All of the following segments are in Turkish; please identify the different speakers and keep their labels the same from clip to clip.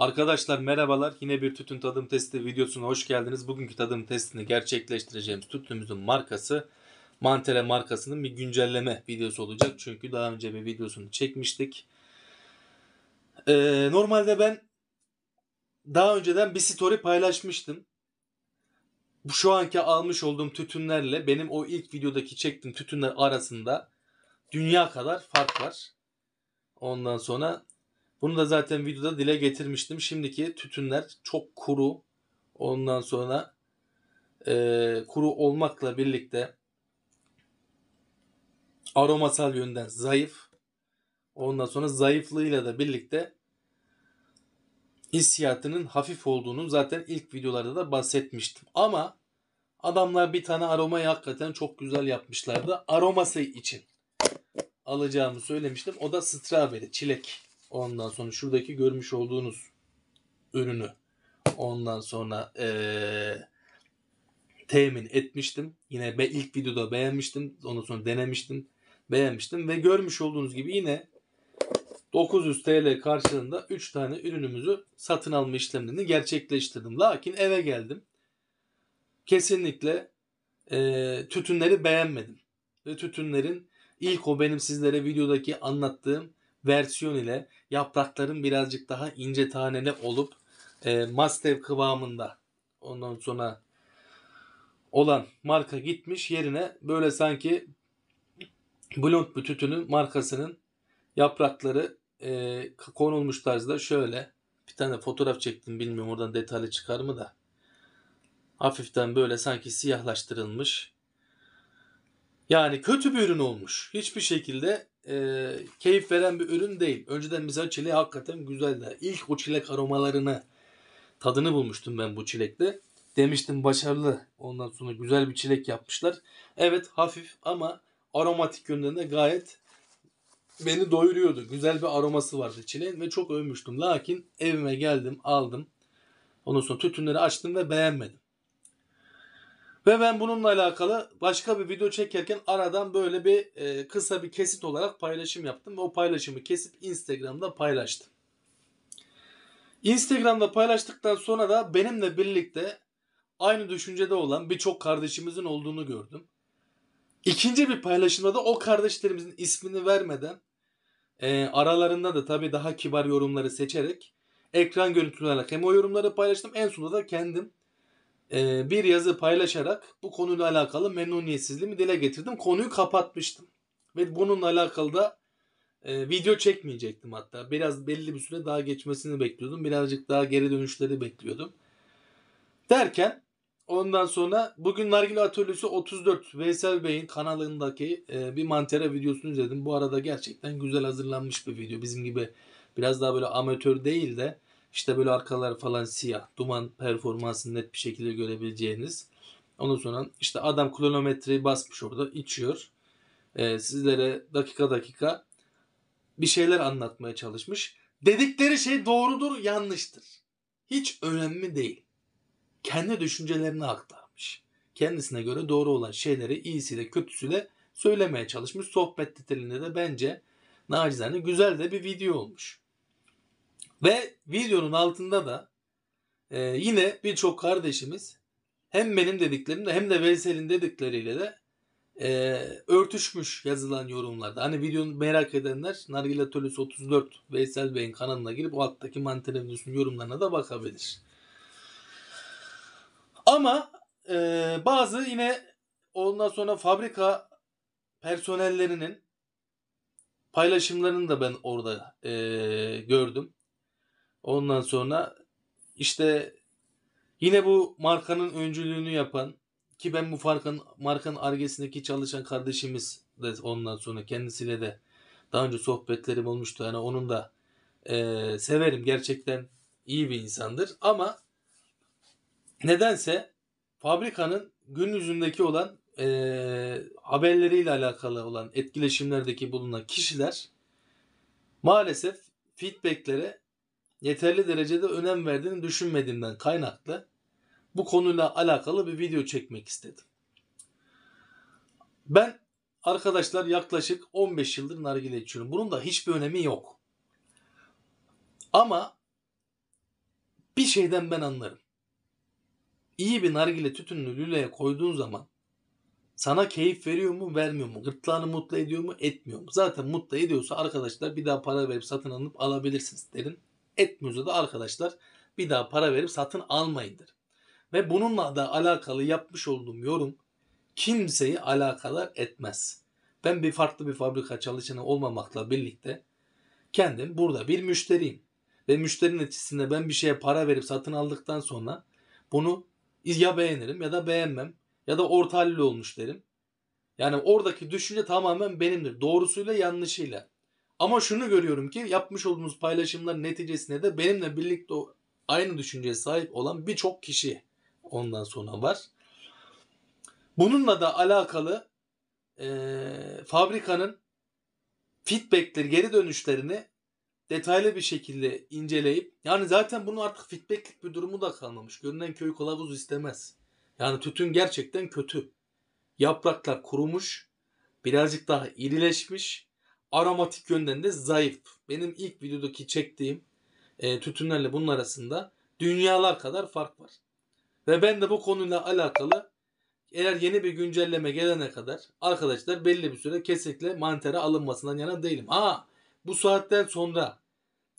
Speaker 1: Arkadaşlar merhabalar. Yine bir tütün tadım testi videosuna hoş geldiniz. Bugünkü tadım testini gerçekleştireceğimiz tütünümüzün markası Mantele markasının bir güncelleme videosu olacak. Çünkü daha önce bir videosunu çekmiştik. Ee, normalde ben daha önceden bir story paylaşmıştım. Şu anki almış olduğum tütünlerle benim o ilk videodaki çektiğim tütünler arasında dünya kadar fark var. Ondan sonra bunu da zaten videoda dile getirmiştim. Şimdiki tütünler çok kuru. Ondan sonra e, kuru olmakla birlikte aromasal yönden zayıf. Ondan sonra zayıflığıyla da birlikte hissiyatının hafif olduğunu zaten ilk videolarda da bahsetmiştim. Ama adamlar bir tane aromayı hakikaten çok güzel yapmışlardı. Aroması için alacağımı söylemiştim. O da strawberry, çilek. Ondan sonra şuradaki görmüş olduğunuz ürünü ondan sonra ee, temin etmiştim. Yine be, ilk videoda beğenmiştim. Ondan sonra denemiştim. Beğenmiştim ve görmüş olduğunuz gibi yine 900 TL karşılığında 3 tane ürünümüzü satın alma işlemlerini gerçekleştirdim. Lakin eve geldim. Kesinlikle e, tütünleri beğenmedim. Ve tütünlerin ilk o benim sizlere videodaki anlattığım versiyon ile yaprakların birazcık daha ince taneli olup e, mastev kıvamında ondan sonra olan marka gitmiş yerine böyle sanki blond bütütünün markasının yaprakları e, konulmuş tarzda şöyle bir tane fotoğraf çektim bilmiyorum oradan detaylı çıkar mı da hafiften böyle sanki siyahlaştırılmış yani kötü bir ürün olmuş. Hiçbir şekilde e, keyif veren bir ürün değil. Önceden mesela çilek hakikaten güzeldi. İlk o çilek aromalarını, tadını bulmuştum ben bu çilekte. Demiştim başarılı. Ondan sonra güzel bir çilek yapmışlar. Evet hafif ama aromatik yönden de gayet beni doyuruyordu. Güzel bir aroması vardı çileğin ve çok övmüştüm. Lakin evime geldim aldım. Ondan sonra tütünleri açtım ve beğenmedim. Ve ben bununla alakalı başka bir video çekerken aradan böyle bir e, kısa bir kesit olarak paylaşım yaptım. Ve o paylaşımı kesip Instagram'da paylaştım. Instagram'da paylaştıktan sonra da benimle birlikte aynı düşüncede olan birçok kardeşimizin olduğunu gördüm. İkinci bir paylaşımda da o kardeşlerimizin ismini vermeden e, aralarında da tabii daha kibar yorumları seçerek ekran görüntülü hem o yorumları paylaştım en sonunda da kendim ee, bir yazı paylaşarak bu konuyla alakalı memnuniyetsizliğimi dile getirdim. Konuyu kapatmıştım. Ve bununla alakalı da e, video çekmeyecektim hatta. Biraz belli bir süre daha geçmesini bekliyordum. Birazcık daha geri dönüşleri bekliyordum. Derken ondan sonra bugün Nargile Atölyesi 34 Veysel Bey'in kanalındaki e, bir mantera videosunu izledim. Bu arada gerçekten güzel hazırlanmış bir video. Bizim gibi biraz daha böyle amatör değil de işte böyle arkalar falan siyah. Duman performansını net bir şekilde görebileceğiniz. Ondan sonra işte adam klonometreyi basmış orada içiyor. Ee, sizlere dakika dakika bir şeyler anlatmaya çalışmış. Dedikleri şey doğrudur, yanlıştır. Hiç önemli değil. Kendi düşüncelerini aktarmış. Kendisine göre doğru olan şeyleri iyisiyle kötüsüyle söylemeye çalışmış. Sohbet niteliğinde de bence nacizane güzel de bir video olmuş. Ve videonun altında da e, yine birçok kardeşimiz hem benim dediklerimle hem de Veysel'in dedikleriyle de e, örtüşmüş yazılan yorumlarda. Hani videonun merak edenler Nargile Atölye'si 34 Veysel Bey'in kanalına girip o alttaki Mantene yorumlarına da bakabilir. Ama e, bazı yine ondan sonra fabrika personellerinin paylaşımlarını da ben orada e, gördüm. Ondan sonra işte yine bu markanın öncülüğünü yapan ki ben bu farkın, markanın argesindeki çalışan kardeşimiz de ondan sonra kendisiyle de daha önce sohbetlerim olmuştu. Yani onun da e, severim gerçekten iyi bir insandır ama nedense fabrikanın gün yüzündeki olan e, haberleriyle alakalı olan etkileşimlerdeki bulunan kişiler maalesef feedbacklere yeterli derecede önem verdiğini düşünmediğimden kaynaklı bu konuyla alakalı bir video çekmek istedim. Ben arkadaşlar yaklaşık 15 yıldır nargile içiyorum. Bunun da hiçbir önemi yok. Ama bir şeyden ben anlarım. İyi bir nargile tütününü lüleye koyduğun zaman sana keyif veriyor mu vermiyor mu? Gırtlağını mutlu ediyor mu etmiyor mu? Zaten mutlu ediyorsa arkadaşlar bir daha para verip satın alıp alabilirsiniz derim. Etmiyorsa da arkadaşlar bir daha para verip satın almayındır. Ve bununla da alakalı yapmış olduğum yorum kimseyi alakadar etmez. Ben bir farklı bir fabrika çalışanı olmamakla birlikte kendim burada bir müşteriyim. Ve müşterinin etkisinde ben bir şeye para verip satın aldıktan sonra bunu ya beğenirim ya da beğenmem ya da orta halli olmuş derim. Yani oradaki düşünce tamamen benimdir. Doğrusuyla yanlışıyla. Ama şunu görüyorum ki yapmış olduğumuz paylaşımlar neticesinde de benimle birlikte aynı düşünceye sahip olan birçok kişi ondan sonra var. Bununla da alakalı e, fabrikanın feedbackleri, geri dönüşlerini detaylı bir şekilde inceleyip yani zaten bunun artık feedbacklik bir durumu da kalmamış. Görünen köy kılavuz istemez. Yani tütün gerçekten kötü. Yapraklar kurumuş, birazcık daha irileşmiş aromatik yönden de zayıf. Benim ilk videodaki çektiğim e, tütünlerle bunun arasında dünyalar kadar fark var. Ve ben de bu konuyla alakalı eğer yeni bir güncelleme gelene kadar arkadaşlar belli bir süre kesinlikle mantera alınmasından yana değilim. Aa bu saatten sonra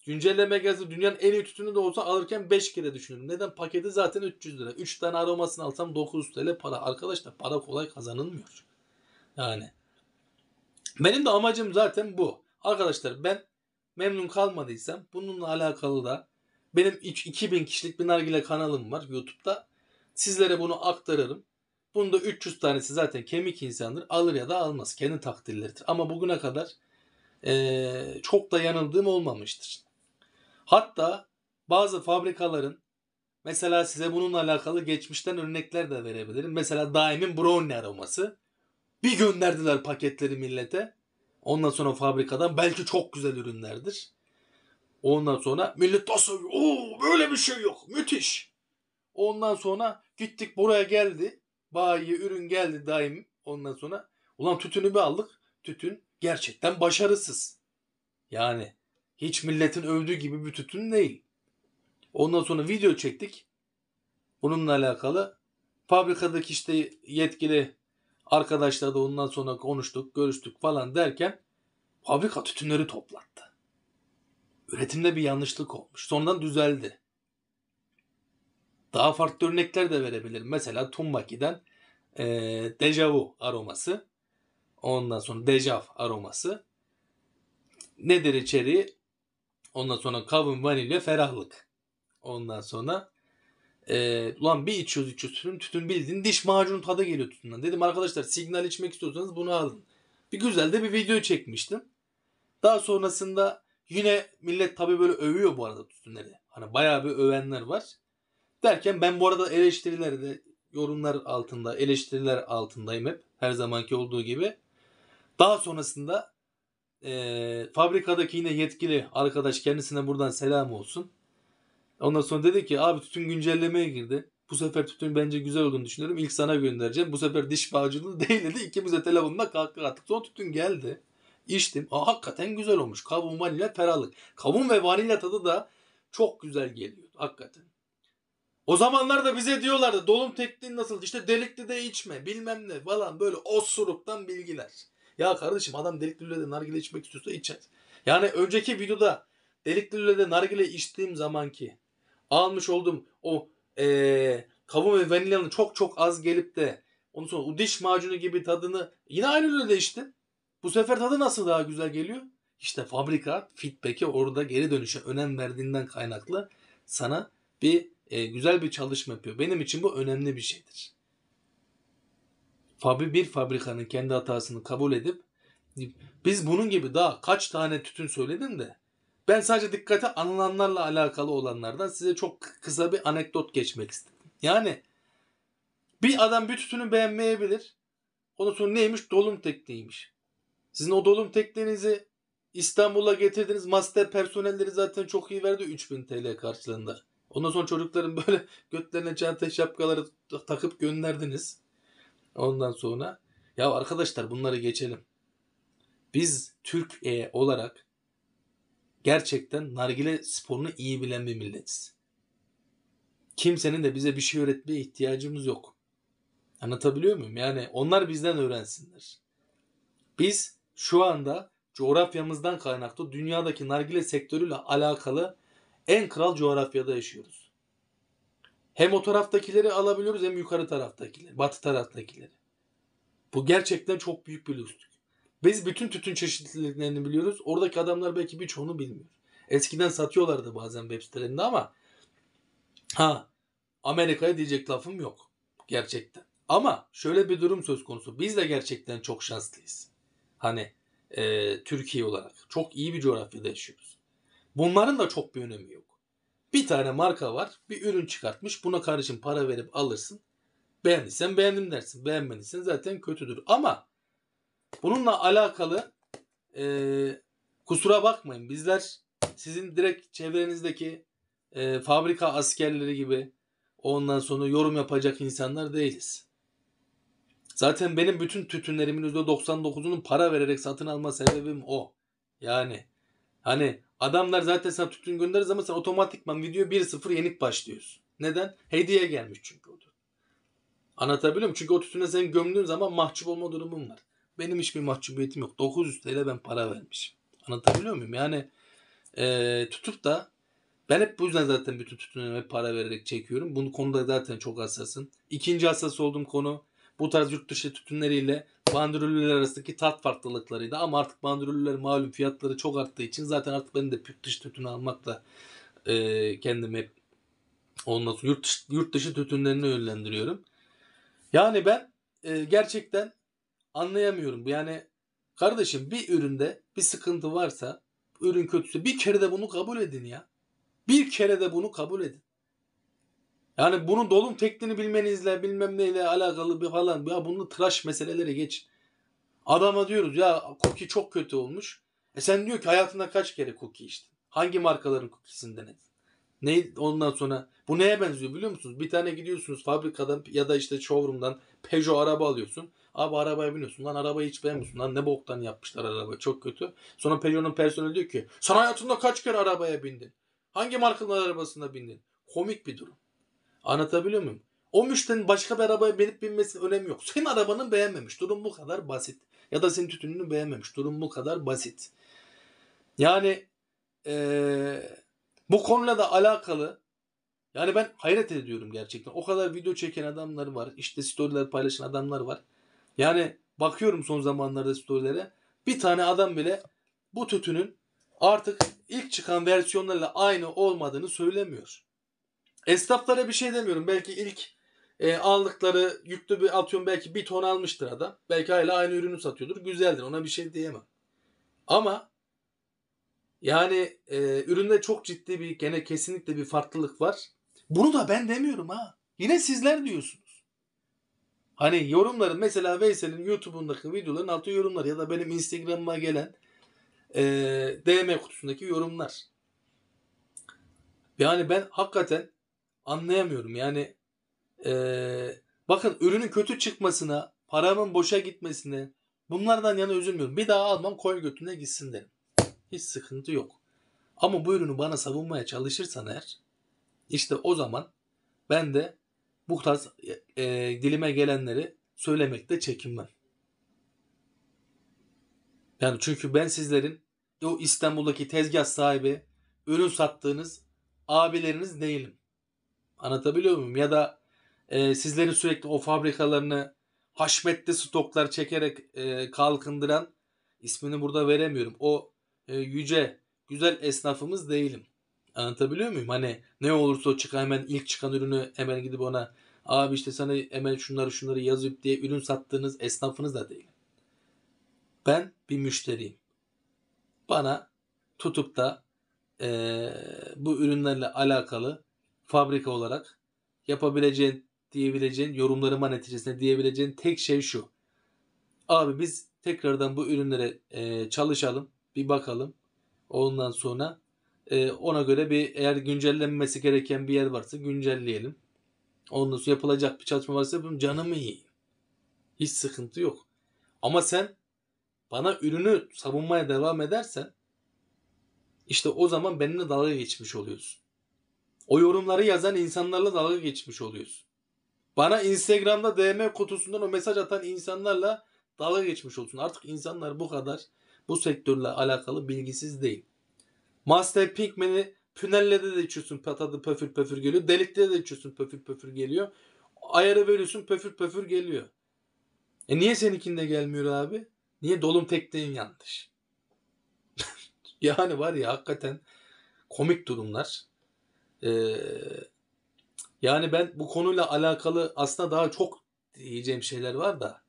Speaker 1: güncelleme gelse dünyanın en iyi tütünü de olsa alırken 5 kere düşünürüm. Neden? Paketi zaten 300 lira. 3 tane aromasını alsam 900 TL para. Arkadaşlar para kolay kazanılmıyor. Yani benim de amacım zaten bu. Arkadaşlar ben memnun kalmadıysam bununla alakalı da benim 2000 kişilik bir nargile kanalım var YouTube'da. Sizlere bunu aktarırım. Bunda 300 tanesi zaten kemik insandır. Alır ya da almaz. Kendi takdirleridir. Ama bugüne kadar ee, çok da yanıldığım olmamıştır. Hatta bazı fabrikaların mesela size bununla alakalı geçmişten örnekler de verebilirim. Mesela daimin brownie aroması bir gönderdiler paketleri millete. Ondan sonra fabrikadan belki çok güzel ürünlerdir. Ondan sonra millet nasıl ooo böyle bir şey yok müthiş. Ondan sonra gittik buraya geldi. Bayi ürün geldi daim. Ondan sonra ulan tütünü bir aldık. Tütün gerçekten başarısız. Yani hiç milletin övdüğü gibi bir tütün değil. Ondan sonra video çektik. Bununla alakalı fabrikadaki işte yetkili Arkadaşlar da ondan sonra konuştuk, görüştük falan derken fabrika tütünleri toplattı. Üretimde bir yanlışlık olmuş. Sonradan düzeldi. Daha farklı örnekler de verebilirim. Mesela Tumbaki'den e, dejavu aroması. Ondan sonra dejav aroması. Nedir içeriği? Ondan sonra kavun, vanilya, ferahlık. Ondan sonra e, ulan bir içiyoruz içiyoruz tütün. Tütün bildiğin diş macunu tadı geliyor tütünden. Dedim arkadaşlar signal içmek istiyorsanız bunu alın. Bir güzel de bir video çekmiştim. Daha sonrasında yine millet tabi böyle övüyor bu arada tütünleri. Hani bayağı bir övenler var. Derken ben bu arada eleştirilerde yorumlar altında, eleştiriler altındayım hep. Her zamanki olduğu gibi. Daha sonrasında e, fabrikadaki yine yetkili arkadaş kendisine buradan selam olsun. Ondan sonra dedi ki abi tütün güncellemeye girdi. Bu sefer tütün bence güzel olduğunu düşünüyorum. İlk sana göndereceğim. Bu sefer diş bağcılığı değil dedi. İkimiz de telefonla kalktı, attık. Sonra tütün geldi. İçtim. Aa, hakikaten güzel olmuş. Kavun, vanilya, peralık. Kavun ve vanilya tadı da çok güzel geliyor. Hakikaten. O zamanlar da bize diyorlardı dolum tekniği nasıl? İşte delikli de içme bilmem ne falan böyle osuruktan bilgiler. Ya kardeşim adam delikli de nargile içmek istiyorsa içer. Yani önceki videoda delikli de nargile içtiğim zamanki almış olduğum o ee, kavun ve vanilyanın çok çok az gelip de onun sonra o diş macunu gibi tadını yine aynı öyle değişti. Bu sefer tadı nasıl daha güzel geliyor? İşte fabrika feedback'e orada geri dönüşe önem verdiğinden kaynaklı sana bir e, güzel bir çalışma yapıyor. Benim için bu önemli bir şeydir. Fabri bir fabrikanın kendi hatasını kabul edip biz bunun gibi daha kaç tane tütün söyledin de ben sadece dikkate anılanlarla alakalı olanlardan size çok kısa bir anekdot geçmek istedim. Yani bir adam bir tütünü beğenmeyebilir. Ondan sonra neymiş? Dolum tekniğiymiş. Sizin o dolum tekniğinizi İstanbul'a getirdiniz. master personelleri zaten çok iyi verdi 3000 TL karşılığında. Ondan sonra çocukların böyle götlerine çanta şapkaları takıp gönderdiniz. Ondan sonra ya arkadaşlar bunları geçelim. Biz Türk e olarak gerçekten nargile sporunu iyi bilen bir milletiz. Kimsenin de bize bir şey öğretmeye ihtiyacımız yok. Anlatabiliyor muyum? Yani onlar bizden öğrensinler. Biz şu anda coğrafyamızdan kaynaklı dünyadaki nargile sektörüyle alakalı en kral coğrafyada yaşıyoruz. Hem o taraftakileri alabiliyoruz hem yukarı taraftakileri, batı taraftakileri. Bu gerçekten çok büyük bir lüks. Biz bütün tütün çeşitliliklerini biliyoruz. Oradaki adamlar belki birçoğunu bilmiyor. Eskiden satıyorlardı bazen web sitelerinde ama ha Amerika'ya diyecek lafım yok gerçekten. Ama şöyle bir durum söz konusu. Biz de gerçekten çok şanslıyız. Hani e, Türkiye olarak çok iyi bir coğrafyada yaşıyoruz. Bunların da çok bir önemi yok. Bir tane marka var, bir ürün çıkartmış. Buna karşın para verip alırsın. Beğendiysen beğendim dersin. Beğenmediysen zaten kötüdür. Ama Bununla alakalı e, kusura bakmayın bizler sizin direkt çevrenizdeki e, fabrika askerleri gibi ondan sonra yorum yapacak insanlar değiliz. Zaten benim bütün tütünlerimin %99'unun para vererek satın alma sebebim o. Yani hani adamlar zaten sana tütün gönderir zaman sen otomatikman video 1-0 yenik başlıyorsun. Neden? Hediye gelmiş çünkü o tütün. Anlatabiliyor muyum? Çünkü o tütüne sen gömdüğün zaman mahcup olma durumun var. Benim hiçbir mahcubiyetim yok. 900 TL ben para vermişim. Anlatabiliyor muyum? Yani e, tutup da ben hep bu yüzden zaten bütün tutunlarıma para vererek çekiyorum. Bunu konuda zaten çok hassasım. İkinci hassas olduğum konu bu tarz yurt dışı tütünleriyle bandrolüler arasındaki tat farklılıklarıydı. Ama artık bandrolüler malum fiyatları çok arttığı için zaten artık ben de yurt dışı tütünü almakla e, kendimi hep ondan sonra yurt dışı, yurt dışı tütünlerini yönlendiriyorum. Yani ben e, gerçekten anlayamıyorum. Yani kardeşim bir üründe bir sıkıntı varsa ürün kötüsü bir kere de bunu kabul edin ya. Bir kere de bunu kabul edin. Yani bunun dolum tekniğini bilmenizle bilmem neyle alakalı bir falan ya bunu tıraş meselelere geç. Adama diyoruz ya cookie çok kötü olmuş. E sen diyor ki hayatında kaç kere cookie içtin? Hangi markaların cookiesini denedin? Ne ondan sonra bu neye benziyor biliyor musunuz? Bir tane gidiyorsunuz fabrikadan ya da işte showroom'dan Peugeot araba alıyorsun. Abi arabaya biniyorsun lan arabayı hiç beğenmiyorsun lan ne boktan yapmışlar araba çok kötü. Sonra Peugeot'un personeli diyor ki sen hayatında kaç kere arabaya bindin? Hangi markanın arabasına bindin? Komik bir durum. Anlatabiliyor muyum? O müşterinin başka bir arabaya binip binmesi önemi yok. Senin arabanın beğenmemiş. Durum bu kadar basit. Ya da senin tütününü beğenmemiş. Durum bu kadar basit. Yani ee, bu konuyla da alakalı yani ben hayret ediyorum gerçekten. O kadar video çeken adamlar var. İşte storyler paylaşan adamlar var. Yani bakıyorum son zamanlarda storylere bir tane adam bile bu tütünün artık ilk çıkan versiyonlarla aynı olmadığını söylemiyor. Esnaflara bir şey demiyorum. Belki ilk e, aldıkları yüklü bir atıyorum belki bir ton almıştır adam. Belki hala aynı ürünü satıyordur. Güzeldir ona bir şey diyemem. Ama yani e, üründe çok ciddi bir gene kesinlikle bir farklılık var. Bunu da ben demiyorum ha. Yine sizler diyorsun. Hani yorumların mesela Veysel'in YouTube'undaki videoların altı yorumlar ya da benim Instagram'ıma gelen e, DM kutusundaki yorumlar. Yani ben hakikaten anlayamıyorum. Yani e, bakın ürünün kötü çıkmasına, paramın boşa gitmesine bunlardan yana üzülmüyorum. Bir daha almam koy götüne gitsin derim. Hiç sıkıntı yok. Ama bu ürünü bana savunmaya çalışırsan eğer işte o zaman ben de bu tarz e, e, dilime gelenleri söylemekte çekinmem. Yani çünkü ben sizlerin o İstanbul'daki tezgah sahibi ürün sattığınız abileriniz değilim. Anlatabiliyor muyum? Ya da e, sizlerin sürekli o fabrikalarını haşmetli stoklar çekerek e, kalkındıran ismini burada veremiyorum. O e, yüce güzel esnafımız değilim. Anlatabiliyor muyum? Hani ne olursa o çıkan hemen ilk çıkan ürünü hemen gidip ona abi işte sana hemen şunları şunları yazıp diye ürün sattığınız esnafınız da değil. Ben bir müşteriyim. Bana tutup da e, bu ürünlerle alakalı fabrika olarak yapabileceğin diyebileceğin yorumlarıma neticesinde diyebileceğin tek şey şu. Abi biz tekrardan bu ürünlere e, çalışalım. Bir bakalım. Ondan sonra e, ona göre bir eğer güncellenmesi gereken bir yer varsa güncelleyelim. Ondan sonra yapılacak bir çalışma varsa yapalım. Canımı yiyeyim. Hiç sıkıntı yok. Ama sen bana ürünü savunmaya devam edersen işte o zaman benimle dalga geçmiş oluyorsun. O yorumları yazan insanlarla dalga geçmiş oluyorsun. Bana Instagram'da DM kutusundan o mesaj atan insanlarla dalga geçmiş olsun. Artık insanlar bu kadar bu sektörle alakalı bilgisiz değil. Master Pinkman'i Pünelle'de de içiyorsun patadı pöfür pöfür geliyor. Delikte de içiyorsun pöfür pöfür geliyor. ayarı veriyorsun pöfür pöfür geliyor. E niye seninkinde gelmiyor abi? Niye dolum tekneyin yanlış? yani var ya hakikaten komik durumlar. Ee, yani ben bu konuyla alakalı aslında daha çok diyeceğim şeyler var da.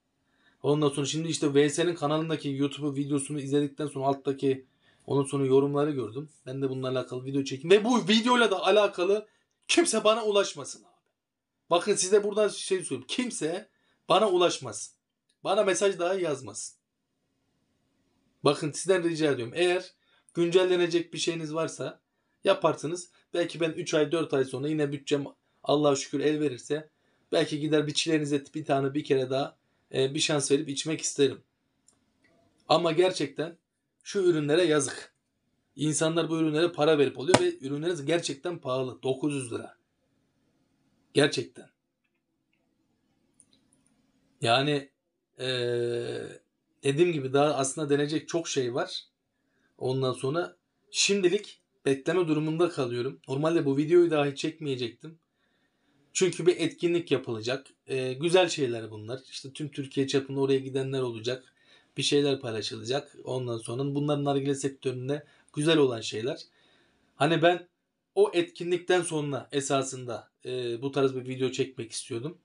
Speaker 1: Ondan sonra şimdi işte VS'nin kanalındaki YouTube videosunu izledikten sonra alttaki onun sonu yorumları gördüm. Ben de bununla alakalı video çekim. Ve bu videoyla da alakalı kimse bana ulaşmasın abi. Bakın size buradan şey söyleyeyim. Kimse bana ulaşmasın. Bana mesaj daha yazmasın. Bakın sizden rica ediyorum. Eğer güncellenecek bir şeyiniz varsa yaparsınız. Belki ben 3 ay 4 ay sonra yine bütçem Allah'a şükür el verirse belki gider bir çilenize bir tane bir kere daha e, bir şans verip içmek isterim. Ama gerçekten şu ürünlere yazık. İnsanlar bu ürünlere para verip oluyor ve ürünleriniz gerçekten pahalı. 900 lira. Gerçekten. Yani ee, dediğim gibi daha aslında denecek çok şey var. Ondan sonra şimdilik bekleme durumunda kalıyorum. Normalde bu videoyu dahi çekmeyecektim. Çünkü bir etkinlik yapılacak. Ee, güzel şeyler bunlar. İşte tüm Türkiye çapında oraya gidenler olacak bir şeyler paylaşılacak. Ondan sonra bunların nargile sektöründe güzel olan şeyler. Hani ben o etkinlikten sonra esasında e, bu tarz bir video çekmek istiyordum.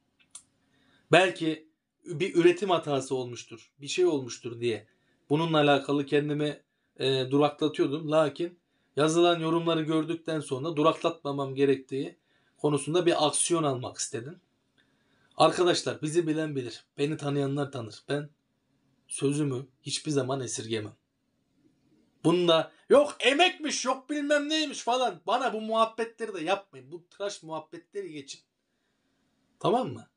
Speaker 1: Belki bir üretim hatası olmuştur, bir şey olmuştur diye bununla alakalı kendimi e, duraklatıyordum. Lakin yazılan yorumları gördükten sonra duraklatmamam gerektiği konusunda bir aksiyon almak istedim. Arkadaşlar bizi bilen bilir, beni tanıyanlar tanır. Ben sözümü hiçbir zaman esirgemem. Bunda yok emekmiş yok bilmem neymiş falan bana bu muhabbetleri de yapmayın. Bu tıraş muhabbetleri geçin. Tamam mı?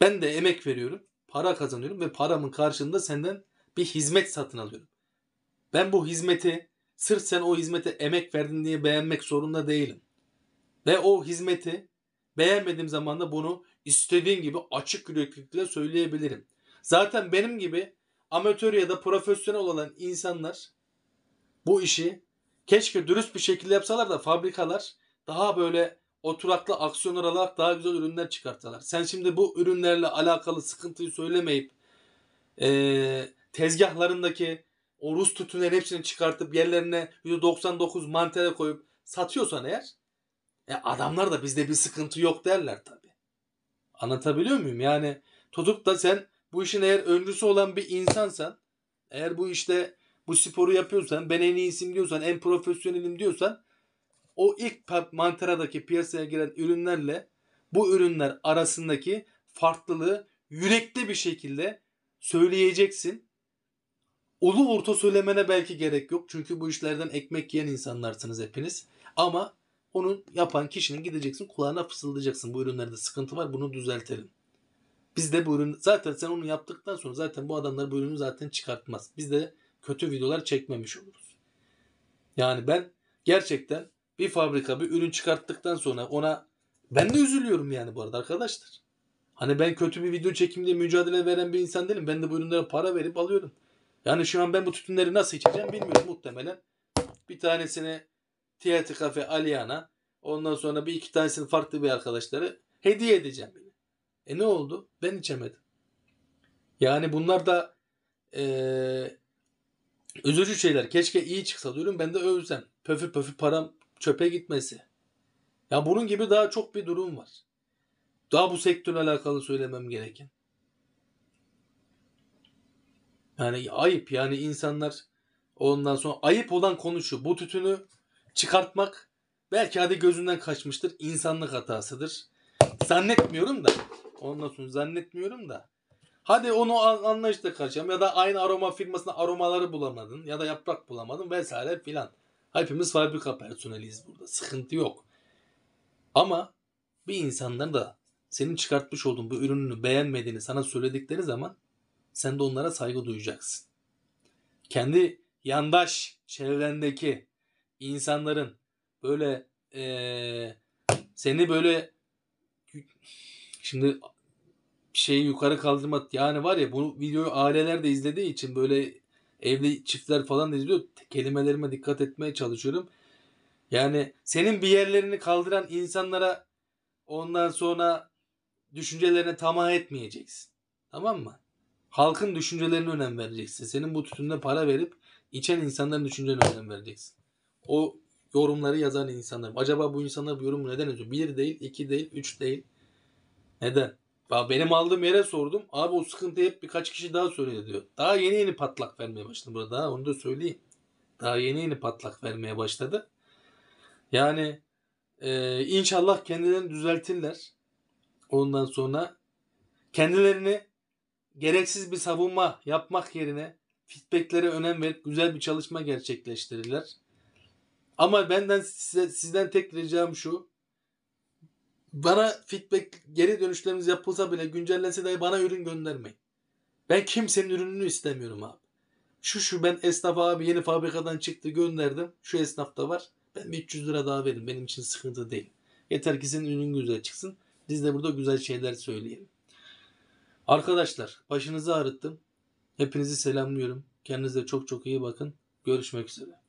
Speaker 1: Ben de emek veriyorum. Para kazanıyorum ve paramın karşılığında senden bir hizmet satın alıyorum. Ben bu hizmeti sırf sen o hizmete emek verdin diye beğenmek zorunda değilim. Ve o hizmeti beğenmediğim zaman da bunu istediğim gibi açık yüreklilikle söyleyebilirim. Zaten benim gibi amatör ya da profesyonel olan insanlar bu işi keşke dürüst bir şekilde yapsalar da fabrikalar daha böyle oturaklı aksiyonlar alarak daha güzel ürünler çıkartsalar. Sen şimdi bu ürünlerle alakalı sıkıntıyı söylemeyip e, tezgahlarındaki o Rus tütünlerin hepsini çıkartıp yerlerine %99 mantele koyup satıyorsan eğer e, adamlar da bizde bir sıkıntı yok derler tabi. Anlatabiliyor muyum? Yani tutup da sen bu işin eğer öncüsü olan bir insansan, eğer bu işte bu sporu yapıyorsan, ben en iyisim diyorsan, en profesyonelim diyorsan o ilk mantaradaki piyasaya giren ürünlerle bu ürünler arasındaki farklılığı yürekli bir şekilde söyleyeceksin. Ulu orta söylemene belki gerek yok. Çünkü bu işlerden ekmek yiyen insanlarsınız hepiniz. Ama onu yapan kişinin gideceksin kulağına fısıldayacaksın. Bu ürünlerde sıkıntı var bunu düzeltelim. Biz de bu ürünü zaten sen onu yaptıktan sonra zaten bu adamlar bu ürünü zaten çıkartmaz. Biz de kötü videolar çekmemiş oluruz. Yani ben gerçekten bir fabrika bir ürün çıkarttıktan sonra ona ben de üzülüyorum yani bu arada arkadaşlar. Hani ben kötü bir video çekimde mücadele veren bir insan değilim. Ben de bu ürünlere para verip alıyorum. Yani şu an ben bu tütünleri nasıl içeceğim bilmiyorum muhtemelen. Bir tanesini Tiyatri Kafe Aliana ondan sonra bir iki tanesini farklı bir arkadaşları hediye edeceğim. E ne oldu? Ben içemedim. Yani bunlar da e, üzücü şeyler. Keşke iyi çıksa diyorum ben de övsem. Pöfü pöfü param çöpe gitmesi. Ya bunun gibi daha çok bir durum var. Daha bu sektörle alakalı söylemem gereken. Yani ayıp yani insanlar ondan sonra ayıp olan konu şu. Bu tütünü çıkartmak belki hadi gözünden kaçmıştır. İnsanlık hatasıdır. Zannetmiyorum da ondan sonra zannetmiyorum da. Hadi onu anlayışla karşılayalım ya da aynı aroma firmasında aromaları bulamadın ya da yaprak bulamadın vesaire filan. Hepimiz fabrika personeliyiz burada. Sıkıntı yok. Ama bir insanlar da senin çıkartmış olduğun bu ürününü beğenmediğini sana söyledikleri zaman sen de onlara saygı duyacaksın. Kendi yandaş çevrendeki insanların böyle ee, seni böyle şimdi şeyi yukarı kaldırma yani var ya bunu videoyu aileler de izlediği için böyle evli çiftler falan da izliyor. Kelimelerime dikkat etmeye çalışıyorum. Yani senin bir yerlerini kaldıran insanlara ondan sonra düşüncelerine tamah etmeyeceksin. Tamam mı? Halkın düşüncelerine önem vereceksin. Senin bu tütünde para verip içen insanların düşüncelerine önem vereceksin. O yorumları yazan insanlar. Acaba bu insanlar bu yorumu neden yazıyor? Bir değil, iki değil, üç değil. Neden? Benim aldığım yere sordum. Abi o sıkıntı hep birkaç kişi daha söyledi diyor. Daha yeni yeni patlak vermeye başladı burada. onu da söyleyeyim. Daha yeni yeni patlak vermeye başladı. Yani e, inşallah kendilerini düzeltirler. Ondan sonra kendilerini gereksiz bir savunma yapmak yerine feedbacklere önem verip güzel bir çalışma gerçekleştirirler. Ama benden size, sizden tek ricam şu bana feedback geri dönüşleriniz yapılsa bile güncellense de bana ürün göndermeyin. Ben kimsenin ürününü istemiyorum abi. Şu şu ben esnaf abi yeni fabrikadan çıktı gönderdim. Şu esnaf da var. Ben 300 lira daha verin. Benim için sıkıntı değil. Yeter ki senin ürün güzel çıksın. Biz de burada güzel şeyler söyleyelim. Arkadaşlar başınızı ağrıttım. Hepinizi selamlıyorum. Kendinize çok çok iyi bakın. Görüşmek üzere.